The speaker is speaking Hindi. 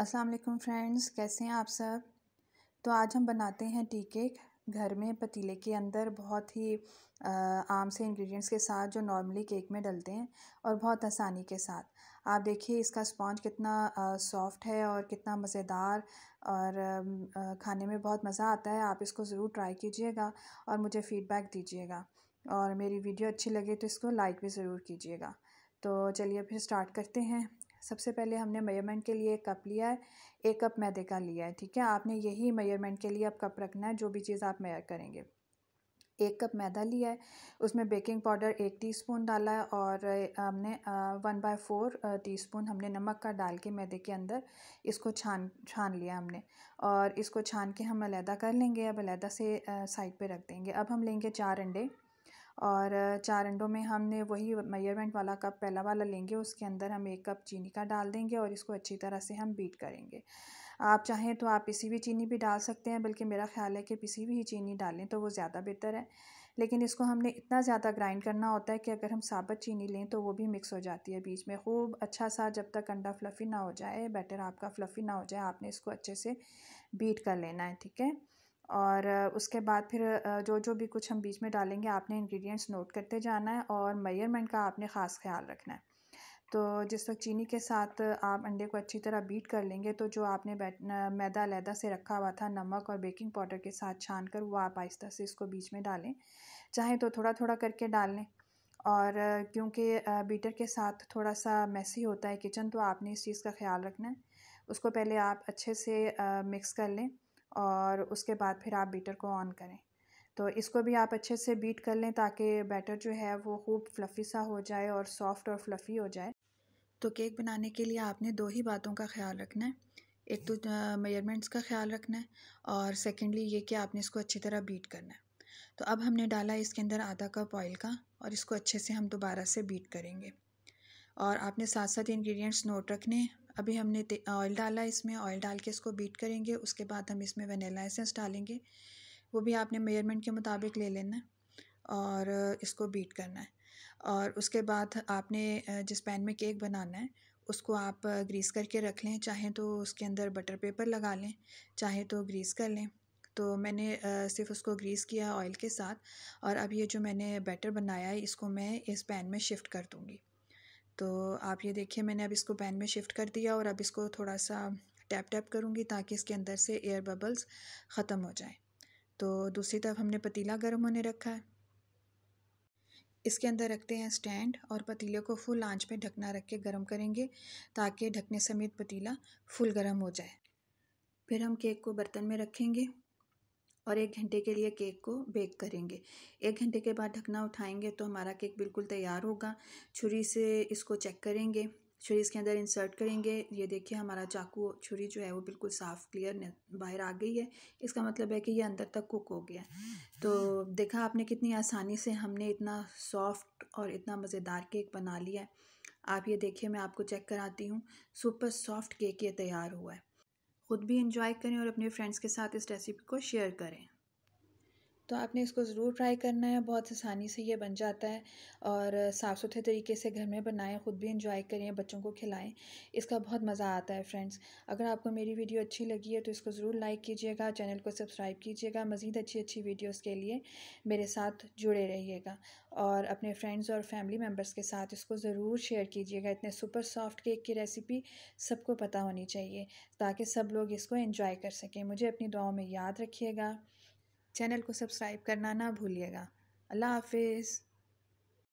अस्सलाम वालेकुम फ्रेंड्स कैसे हैं आप सब तो आज हम बनाते हैं टी केक घर में पतीले के अंदर बहुत ही आम से इंग्रेडिएंट्स के साथ जो नॉर्मली केक में डलते हैं और बहुत आसानी के साथ आप देखिए इसका स्पॉन्ज कितना सॉफ्ट है और कितना मज़ेदार और आ, खाने में बहुत मज़ा आता है आप इसको ज़रूर ट्राई कीजिएगा और मुझे फ़ीडबैक दीजिएगा और मेरी वीडियो अच्छी लगे तो इसको लाइक भी ज़रूर कीजिएगा तो चलिए फिर स्टार्ट करते हैं सबसे पहले हमने मेजरमेंट के लिए एक कप लिया है एक कप मैदे का लिया है ठीक है आपने यही मेजरमेंट के लिए अब कप रखना है जो भी चीज़ आप मेयर करेंगे एक कप मैदा लिया है उसमें बेकिंग पाउडर एक टीस्पून डाला है और हमने वन बाय फोर टी हमने नमक का डाल के मैदे के अंदर इसको छान छान लिया हमने और इसको छान के हम अलहदा कर लेंगे अब अलहदा से साइड पे रख देंगे अब हम लेंगे चार अंडे और चार अंडों में हमने वही मेजरमेंट वाला कप पहला वाला लेंगे उसके अंदर हम एक कप चीनी का डाल देंगे और इसको अच्छी तरह से हम बीट करेंगे आप चाहें तो आप पिसी हुई चीनी भी डाल सकते हैं बल्कि मेरा ख्याल है कि पिसी हुई चीनी डालें तो वो ज़्यादा बेहतर है लेकिन इसको हमने इतना ज़्यादा ग्राइंड करना होता है कि अगर हम साबत चीनी लें तो वो भी मिक्स हो जाती है बीच में खूब अच्छा सा जब तक अंडा फ्लफ़ी ना हो जाए बैटर आपका फ्लफ़ी ना हो जाए आपने इसको अच्छे से बीट कर लेना है ठीक है और उसके बाद फिर जो जो भी कुछ हम बीच में डालेंगे आपने इंग्रेडिएंट्स नोट करते जाना है और मेयरमेंट का आपने ख़ास ख्याल रखना है तो जिस वक्त चीनी के साथ आप अंडे को अच्छी तरह बीट कर लेंगे तो जो आपने मैदा लैदा से रखा हुआ था नमक और बेकिंग पाउडर के साथ छान कर वो आप आहिस्ता से इसको बीच में डालें चाहें तो थोड़ा थोड़ा करके डाल लें और क्योंकि बीटर के साथ थोड़ा सा मैसी होता है किचन तो आपने इस चीज़ का ख्याल रखना है उसको पहले आप अच्छे से मिक्स कर लें और उसके बाद फिर आप बीटर को ऑन करें तो इसको भी आप अच्छे से बीट कर लें ताकि बैटर जो है वो खूब फ्लफ़ी सा हो जाए और सॉफ्ट और फ्लफ़ी हो जाए तो केक बनाने के लिए आपने दो ही बातों का ख्याल रखना है एक तो मेजरमेंट्स का ख्याल रखना है और सेकेंडली ये कि आपने इसको अच्छी तरह बीट करना है तो अब हमने डाला इसके अंदर आधा कप ऑयल का और इसको अच्छे से हम दोबारा से बीट करेंगे और आपने साथ साथ इंग्रेडिएंट्स नोट रखने अभी हमने ऑयल डाला इसमें ऑयल डाल के इसको बीट करेंगे उसके बाद हम इसमें वनीला एसेंस डालेंगे वो भी आपने मेजरमेंट के मुताबिक ले लेना है और इसको बीट करना है और उसके बाद आपने जिस पैन में केक बनाना है उसको आप ग्रीस करके रख लें चाहे तो उसके अंदर बटर पेपर लगा लें चाहे तो ग्रीस कर लें तो मैंने सिर्फ उसको ग्रीस किया ऑयल के साथ और अब ये जो मैंने बैटर बनाया है इसको मैं इस पैन में शिफ्ट कर दूँगी तो आप ये देखिए मैंने अब इसको पैन में शिफ्ट कर दिया और अब इसको थोड़ा सा टैप टैप करूँगी ताकि इसके अंदर से एयर बबल्स ख़त्म हो जाए तो दूसरी तरफ हमने पतीला गर्म होने रखा है इसके अंदर रखते हैं स्टैंड और पतीले को फुल आंच पे ढकना रख के गर्म करेंगे ताकि ढकने समेत पतीला फुल गर्म हो जाए फिर हम केक को बर्तन में रखेंगे और एक घंटे के लिए केक को बेक करेंगे एक घंटे के बाद ढकना उठाएंगे तो हमारा केक बिल्कुल तैयार होगा छुरी से इसको चेक करेंगे छुरी इसके अंदर इंसर्ट करेंगे ये देखिए हमारा चाकू छुरी जो है वो बिल्कुल साफ़ क्लियर बाहर आ गई है इसका मतलब है कि ये अंदर तक कुक हो गया तो देखा आपने कितनी आसानी से हमने इतना सॉफ्ट और इतना मज़ेदार केक बना लिया है आप ये देखिए मैं आपको चेक कराती हूँ सुपर सॉफ्ट केक ये तैयार हुआ है ख़ुद भी इंजॉय करें और अपने फ्रेंड्स के साथ इस रेसिपी को शेयर करें तो आपने इसको ज़रूर ट्राई करना है बहुत आसानी से ये बन जाता है और साफ़ सुथरे तरीके से घर में बनाएं ख़ुद भी इंजॉय करें बच्चों को खिलाएं इसका बहुत मज़ा आता है फ्रेंड्स अगर आपको मेरी वीडियो अच्छी लगी है तो इसको ज़रूर लाइक कीजिएगा चैनल को सब्सक्राइब कीजिएगा मज़ीद अच्छी अच्छी वीडियोज़ के लिए मेरे साथ जुड़े रहिएगा और अपने फ्रेंड्स और फैमिली मेम्बर्स के साथ इसको ज़रूर शेयर कीजिएगा इतने सुपर सॉफ्ट केक की रेसिपी सबको पता होनी चाहिए ताकि सब लोग इसको इन्जॉय कर सकें मुझे अपनी दुआओं में याद रखिएगा चैनल को सब्सक्राइब करना ना भूलिएगा अल्लाह हाफिज़